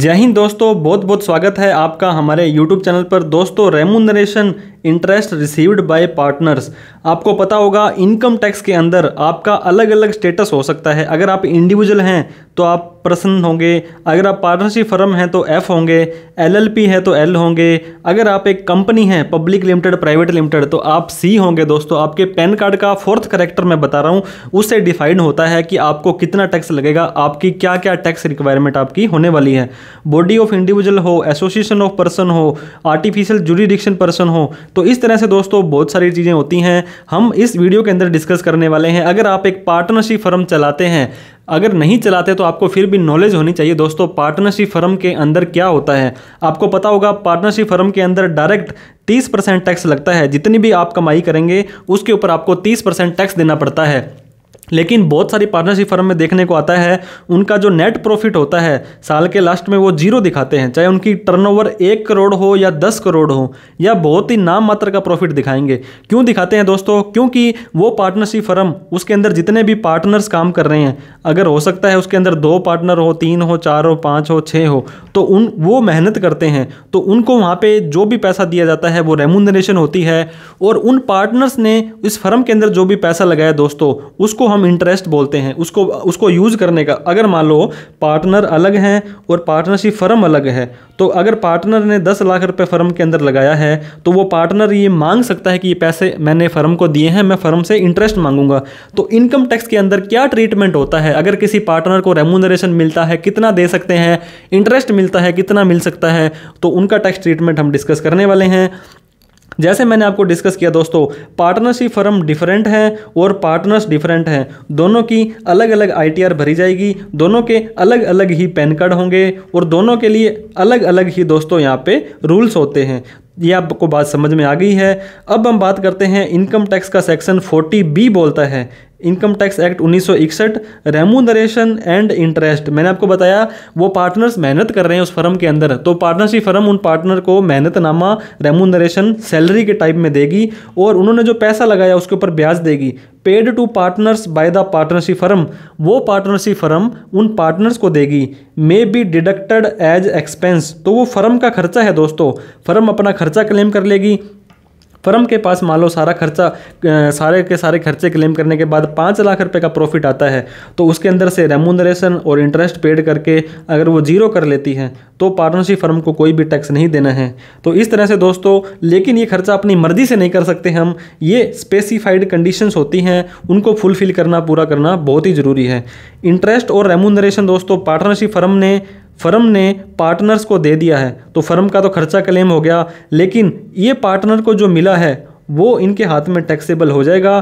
जय हिंद दोस्तों बहुत बहुत स्वागत है आपका हमारे यूट्यूब चैनल पर दोस्तों remuneration interest received by partners आपको पता होगा इनकम टैक्स के अंदर आपका अलग अलग स्टेटस हो सकता है अगर आप इंडिविजुअल हैं तो आप पर्सन होंगे अगर आप पार्टनरशिप फर्म हैं तो एफ होंगे एलएलपी है तो एल होंगे अगर आप एक कंपनी हैं पब्लिक लिमिटेड प्राइवेट लिमिटेड तो आप सी होंगे दोस्तों आपके पैन कार्ड का फोर्थ करेक्टर मैं बता रहा हूँ उससे डिफाइंड होता है कि आपको कितना टैक्स लगेगा आपकी क्या क्या टैक्स रिक्वायरमेंट आपकी होने वाली है बॉडी ऑफ इंडिविजुअल हो एसोसिएशन ऑफ पर्सन हो आर्टिफिशियल जुडिडिक्शन पर्सन हो तो इस तरह से दोस्तों बहुत सारी चीज़ें होती हैं हम इस वीडियो के अंदर डिस्कस करने वाले हैं अगर आप एक पार्टनरशिप फर्म चलाते हैं अगर नहीं चलाते तो आपको फिर भी नॉलेज होनी चाहिए दोस्तों पार्टनरशिप फर्म के अंदर क्या होता है आपको पता होगा पार्टनरशिप फर्म के अंदर डायरेक्ट 30 परसेंट टैक्स लगता है जितनी भी आप कमाई करेंगे उसके ऊपर आपको 30 परसेंट टैक्स देना पड़ता है लेकिन बहुत सारी पार्टनरशिप फर्म में देखने को आता है उनका जो नेट प्रॉफिट होता है साल के लास्ट में वो जीरो दिखाते हैं चाहे उनकी टर्नओवर एक करोड़ हो या दस करोड़ हो या बहुत ही नाम मात्र का प्रॉफिट दिखाएंगे क्यों दिखाते हैं दोस्तों क्योंकि वो पार्टनरशिप फर्म उसके अंदर जितने भी पार्टनर्स काम कर रहे हैं अगर हो सकता है उसके अंदर दो पार्टनर हो तीन हो चार हो पाँच हो छः हो तो उन वो मेहनत करते हैं तो उनको वहाँ पर जो भी पैसा दिया जाता है वो रेमुनरेशन होती है और उन पार्टनर्स ने इस फर्म के अंदर जो भी पैसा लगाया दोस्तों उसको हम हम इंटरेस्ट बोलते हैं उसको उसको यूज़ करने का अगर मान लो पार्टनर अलग हैं और पार्टनरशिप फर्म अलग है तो अगर पार्टनर ने दस लाख रुपए फर्म के अंदर लगाया है तो वो पार्टनर ये मांग सकता है कि ये पैसे मैंने फर्म को दिए हैं मैं फर्म से इंटरेस्ट मांगूंगा तो इनकम टैक्स के अंदर क्या ट्रीटमेंट होता है अगर किसी पार्टनर को रेमोनरेशन मिलता है कितना दे सकते हैं इंटरेस्ट मिलता है कितना मिल सकता है तो उनका टैक्स ट्रीटमेंट हम डिस्कस करने वाले हैं जैसे मैंने आपको डिस्कस किया दोस्तों पार्टनरशिप फर्म डिफरेंट हैं और पार्टनर्स डिफरेंट हैं दोनों की अलग अलग आई भरी जाएगी दोनों के अलग अलग ही पैन कार्ड होंगे और दोनों के लिए अलग अलग ही दोस्तों यहाँ पे रूल्स होते हैं ये आपको बात समझ में आ गई है अब हम बात करते हैं इनकम टैक्स का सेक्शन 40 बी बोलता है इनकम टैक्स एक्ट उन्नीस सौ इकसठ एंड इंटरेस्ट मैंने आपको बताया वो पार्टनर्स मेहनत कर रहे हैं उस फर्म के अंदर तो पार्टनरशिप फर्म उन पार्टनर को मेहनतनामा रेमूनरेशन सैलरी के टाइप में देगी और उन्होंने जो पैसा लगाया उसके ऊपर ब्याज देगी paid to partners by the partnership firm वो पार्टनरशिप फर्म उन पार्टनर्स को देगी may be deducted as expense तो वो फर्म का खर्चा है दोस्तों फर्म अपना खर्चा क्लेम कर लेगी फर्म के पास मान लो सारा खर्चा सारे के सारे खर्चे क्लेम करने के बाद पाँच लाख रुपये का प्रॉफिट आता है तो उसके अंदर से रेमुनरेशन और इंटरेस्ट पेड करके अगर वो जीरो कर लेती हैं तो पार्टनरशिप फर्म को कोई भी टैक्स नहीं देना है तो इस तरह से दोस्तों लेकिन ये खर्चा अपनी मर्जी से नहीं कर सकते हम ये स्पेसिफाइड कंडीशंस होती हैं उनको फुलफिल करना पूरा करना बहुत ही ज़रूरी है इंटरेस्ट और रेमोनरेशन दोस्तों पार्टनरशिप फर्म ने फर्म ने पार्टनर्स को दे दिया है तो फर्म का तो खर्चा क्लेम हो गया लेकिन ये पार्टनर को जो मिला है वो इनके हाथ में टैक्सेबल हो जाएगा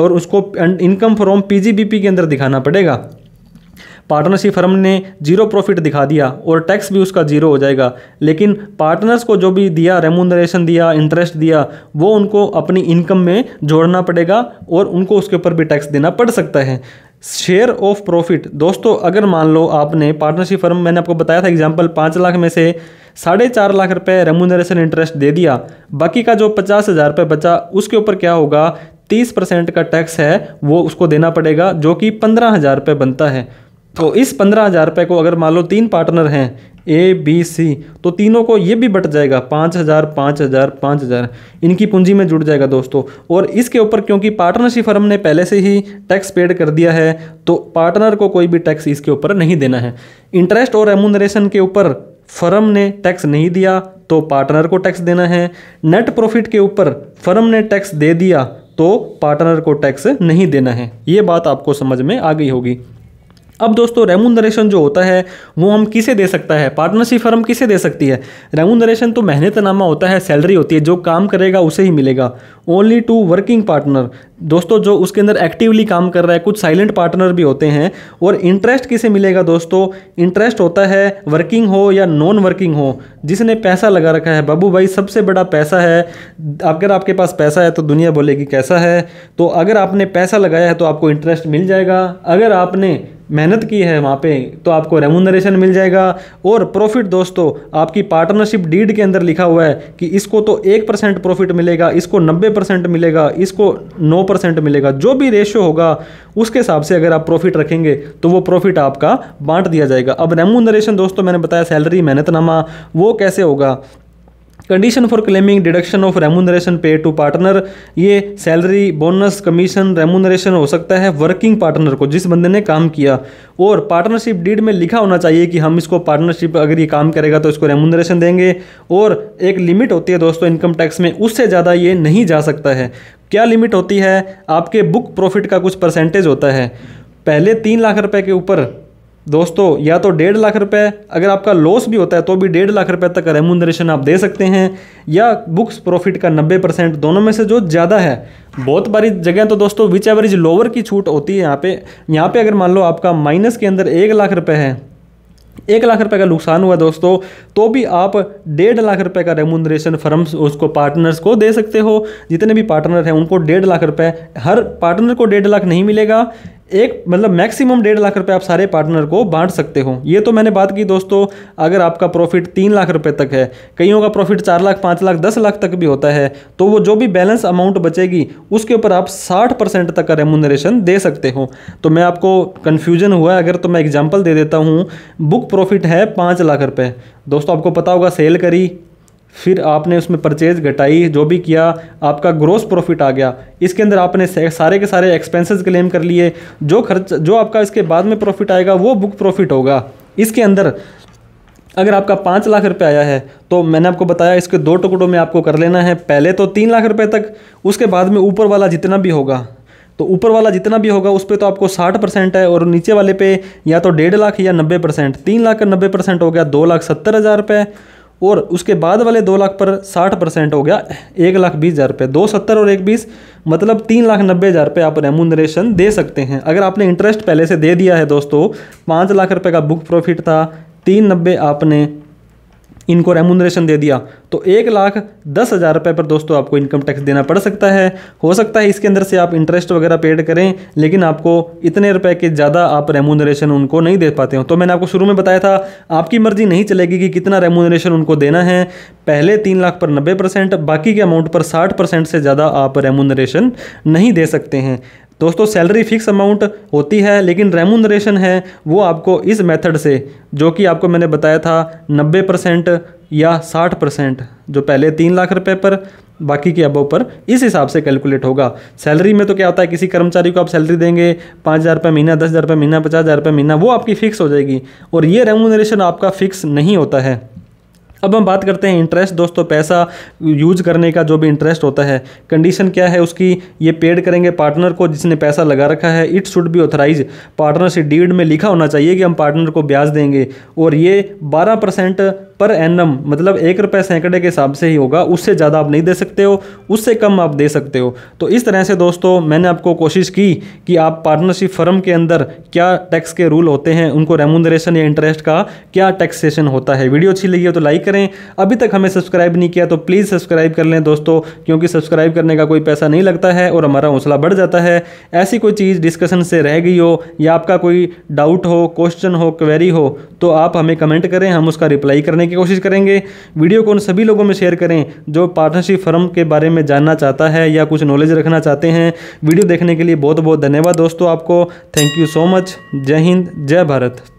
और उसको इनकम फ्रॉम पीजीबीपी के अंदर दिखाना पड़ेगा पार्टनरशिप फर्म ने जीरो प्रॉफिट दिखा दिया और टैक्स भी उसका जीरो हो जाएगा लेकिन पार्टनर्स को जो भी दिया रेमोनरेशन दिया इंटरेस्ट दिया वो उनको अपनी इनकम में जोड़ना पड़ेगा और उनको उसके ऊपर भी टैक्स देना पड़ सकता है शेयर ऑफ प्रॉफिट दोस्तों अगर मान लो आपने पार्टनरशिप फर्म मैंने आपको बताया था एग्जाम्पल पाँच लाख में से साढ़े चार लाख रुपए रेमुनरेशन इंटरेस्ट दे दिया बाकी का जो पचास हज़ार रुपये बचा उसके ऊपर क्या होगा तीस परसेंट का टैक्स है वो उसको देना पड़ेगा जो कि पंद्रह हज़ार रुपये बनता है तो इस पंद्रह हज़ार रुपये को अगर मान लो तीन पार्टनर हैं ए बी सी तो तीनों को ये भी बट जाएगा पाँच हज़ार पाँच हज़ार पाँच हज़ार इनकी पूंजी में जुड़ जाएगा दोस्तों और इसके ऊपर क्योंकि पार्टनरशिप फर्म ने पहले से ही टैक्स पेड कर दिया है तो पार्टनर को कोई भी टैक्स इसके ऊपर नहीं देना है इंटरेस्ट और एमुनरेशन के ऊपर फर्म ने टैक्स नहीं दिया तो पार्टनर को टैक्स देना है नेट प्रॉफिट के ऊपर फर्म ने टैक्स दे दिया तो पार्टनर को टैक्स नहीं देना है ये बात आपको समझ में आ गई होगी अब दोस्तों रेमुनरेशन जो होता है वो हम किसे दे सकता है पार्टनरशिप फर्म किसे दे सकती है रेमुनरेशन तो मेहनतनामा होता है सैलरी होती है जो काम करेगा उसे ही मिलेगा ओनली टू वर्किंग पार्टनर दोस्तों जो उसके अंदर एक्टिवली काम कर रहा है कुछ साइलेंट पार्टनर भी होते हैं और इंटरेस्ट किसे मिलेगा दोस्तों इंटरेस्ट होता है वर्किंग हो या नॉन वर्किंग हो जिसने पैसा लगा रखा है बाबू भाई सबसे बड़ा पैसा है अगर आपके पास पैसा है तो दुनिया बोलेगी कैसा है तो अगर आपने पैसा लगाया है तो आपको इंटरेस्ट मिल जाएगा अगर आपने मेहनत की है वहाँ पे तो आपको रेमुनरेशन मिल जाएगा और प्रॉफिट दोस्तों आपकी पार्टनरशिप डीड के अंदर लिखा हुआ है कि इसको तो एक परसेंट प्रॉफिट मिलेगा इसको नब्बे परसेंट मिलेगा इसको नौ परसेंट मिलेगा जो भी रेशियो होगा उसके हिसाब से अगर आप प्रॉफिट रखेंगे तो वो प्रॉफिट आपका बांट दिया जाएगा अब रेमोनरेशन दोस्तों मैंने बताया सैलरी मेहनतनामा वो कैसे होगा condition for claiming deduction of remuneration pay to partner ये सैलरी बोनस कमीशन रेमुनरेशन हो सकता है वर्किंग पार्टनर को जिस बंदे ने काम किया और पार्टनरशिप डीड में लिखा होना चाहिए कि हम इसको पार्टनरशिप अगर ये काम करेगा तो इसको रेमुनरेशन देंगे और एक लिमिट होती है दोस्तों इनकम टैक्स में उससे ज़्यादा ये नहीं जा सकता है क्या लिमिट होती है आपके बुक प्रॉफिट का कुछ परसेंटेज होता है पहले तीन लाख रुपए के ऊपर दोस्तों या तो डेढ़ लाख रुपए अगर आपका लॉस भी होता है तो भी डेढ़ लाख रुपए तक रेमुनरेशन आप दे सकते हैं या बुक्स प्रॉफिट का नब्बे परसेंट दोनों में से जो ज़्यादा है बहुत बारी जगह तो दोस्तों विच एवरेज लोअर की छूट होती है यहाँ पे यहाँ पे अगर मान लो आपका माइनस के अंदर एक लाख रुपए है एक लाख रुपए का नुकसान हुआ दोस्तों तो भी आप डेढ़ लाख रुपए का रेमुनरेशन फर्म्स उसको पार्टनर्स को दे सकते हो जितने भी पार्टनर हैं उनको डेढ़ लाख रुपए हर पार्टनर को डेढ़ लाख नहीं मिलेगा एक मतलब मैक्सिमम डेढ़ लाख रुपए आप सारे पार्टनर को बांट सकते हो ये तो मैंने बात की दोस्तों अगर आपका प्रॉफिट तीन लाख रुपए तक है कईयों का प्रॉफिट चार लाख पाँच लाख दस लाख तक भी होता है तो वो जो भी बैलेंस अमाउंट बचेगी उसके ऊपर आप साठ परसेंट तक का रेमुनरेशन दे सकते हो तो मैं आपको कन्फ्यूजन हुआ अगर तो मैं एग्जाम्पल दे देता हूँ बुक प्रॉफिट है पाँच लाख रुपये दोस्तों आपको पता होगा सेल करी फिर आपने उसमें परचेज घटाई जो भी किया आपका ग्रोस प्रॉफिट आ गया इसके अंदर आपने सारे के सारे एक्सपेंसेस क्लेम कर लिए जो खर्च जो आपका इसके बाद में प्रॉफिट आएगा वो बुक प्रॉफिट होगा इसके अंदर अगर आपका पाँच लाख रुपए आया है तो मैंने आपको बताया इसके दो टुकड़ों में आपको कर लेना है पहले तो तीन लाख रुपये तक उसके बाद में ऊपर वाला जितना भी होगा तो ऊपर वाला जितना भी होगा उस पर तो आपको साठ परसेंट है और नीचे वाले पे या तो डेढ़ लाख या नब्बे परसेंट तीन लाख का नब्बे परसेंट हो गया दो लाख सत्तर हज़ार रुपये और उसके बाद वाले दो लाख पर साठ परसेंट हो गया एक लाख बीस हज़ार रुपये दो सत्तर और एक बीस मतलब तीन लाख नब्बे हज़ार रुपये आप रेमुनरेशन दे सकते हैं अगर आपने इंटरेस्ट पहले से दे दिया है दोस्तों पाँच लाख रुपये का बुक प्रॉफिट था तीन नब्बे आपने इनको रेमुनरेशन दे दिया तो एक लाख दस हज़ार रुपये पर दोस्तों आपको इनकम टैक्स देना पड़ सकता है हो सकता है इसके अंदर से आप इंटरेस्ट वगैरह पेड करें लेकिन आपको इतने रुपए के ज़्यादा आप रेमुनरेशन उनको नहीं दे पाते हो तो मैंने आपको शुरू में बताया था आपकी मर्जी नहीं चलेगी कि कितना रेमुनरेशन उनको देना है पहले तीन लाख पर नब्बे परसेंट बाकी के अमाउंट पर साठ परसेंट से ज़्यादा आप रेमुनरेशन नहीं दे सकते हैं दोस्तों सैलरी फिक्स अमाउंट होती है लेकिन रेमुनरेशन है वो आपको इस मेथड से जो कि आपको मैंने बताया था 90 परसेंट या 60 परसेंट जो पहले तीन लाख रुपए पर बाकी के अब पर इस हिसाब से कैलकुलेट होगा सैलरी में तो क्या होता है किसी कर्मचारी को आप सैलरी देंगे पाँच हज़ार रुपये महीना दस हज़ार रुपये महीना पचास हज़ार रुपये महीना वो आपकी फ़िक्स हो जाएगी और ये रेमुनरेशन आपका फ़िक्स नहीं होता है अब हम बात करते हैं इंटरेस्ट दोस्तों पैसा यूज करने का जो भी इंटरेस्ट होता है कंडीशन क्या है उसकी ये पेड करेंगे पार्टनर को जिसने पैसा लगा रखा है it should be authorise partner से डीड में लिखा होना चाहिए कि हम पार्टनर को ब्याज देंगे और ये बारह परसेंट पर एनम मतलब एक रुपये सैकड़े के हिसाब से ही होगा उससे ज़्यादा आप नहीं दे सकते हो उससे कम आप दे सकते हो तो इस तरह से दोस्तों मैंने आपको कोशिश की कि आप पार्टनरशिप फर्म के अंदर क्या टैक्स के रूल होते हैं उनको रेमुनरेशन या इंटरेस्ट का क्या टैक्सेशन होता है वीडियो अच्छी लगी हो तो लाइक करें अभी तक हमें सब्सक्राइब नहीं किया तो प्लीज़ सब्सक्राइब कर लें दोस्तों क्योंकि सब्सक्राइब करने का कोई पैसा नहीं लगता है और हमारा हौसला बढ़ जाता है ऐसी कोई चीज़ डिस्कशन से रह गई हो या आपका कोई डाउट हो क्वेश्चन हो क्वेरी हो तो आप हमें कमेंट करें हम उसका रिप्लाई करने के की कोशिश करेंगे वीडियो को उन सभी लोगों में शेयर करें जो पार्टनरशिप फर्म के बारे में जानना चाहता है या कुछ नॉलेज रखना चाहते हैं वीडियो देखने के लिए बहुत बहुत धन्यवाद दोस्तों आपको थैंक यू सो मच जय हिंद जय भारत